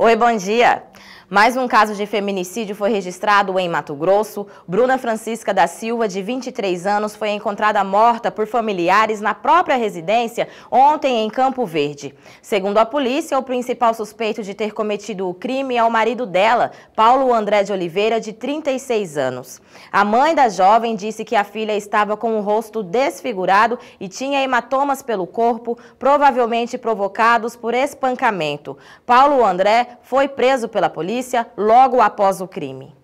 Oi, bom dia. Mais um caso de feminicídio foi registrado em Mato Grosso. Bruna Francisca da Silva, de 23 anos, foi encontrada morta por familiares na própria residência ontem em Campo Verde. Segundo a polícia, o principal suspeito de ter cometido o crime é o marido dela, Paulo André de Oliveira, de 36 anos. A mãe da jovem disse que a filha estava com o rosto desfigurado e tinha hematomas pelo corpo, provavelmente provocados por espancamento. Paulo André foi preso pela polícia polícia logo após o crime.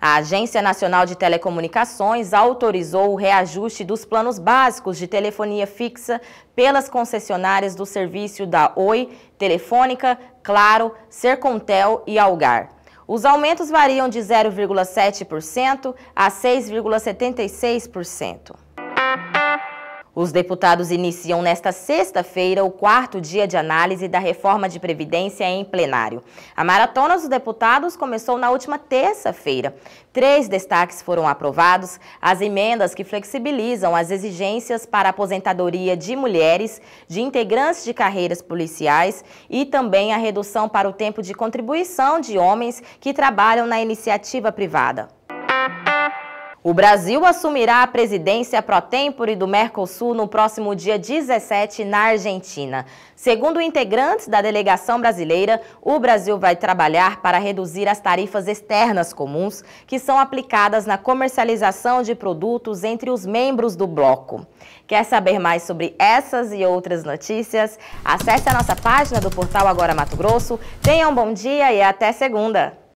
A Agência Nacional de Telecomunicações autorizou o reajuste dos planos básicos de telefonia fixa pelas concessionárias do serviço da Oi, Telefônica, Claro, Sercontel e Algar. Os aumentos variam de 0,7% a 6,76%. Os deputados iniciam nesta sexta-feira o quarto dia de análise da reforma de Previdência em plenário. A maratona dos deputados começou na última terça-feira. Três destaques foram aprovados, as emendas que flexibilizam as exigências para aposentadoria de mulheres, de integrantes de carreiras policiais e também a redução para o tempo de contribuição de homens que trabalham na iniciativa privada. O Brasil assumirá a presidência pro tempore do Mercosul no próximo dia 17 na Argentina. Segundo integrantes da delegação brasileira, o Brasil vai trabalhar para reduzir as tarifas externas comuns que são aplicadas na comercialização de produtos entre os membros do bloco. Quer saber mais sobre essas e outras notícias? Acesse a nossa página do portal Agora Mato Grosso. Tenha um bom dia e até segunda!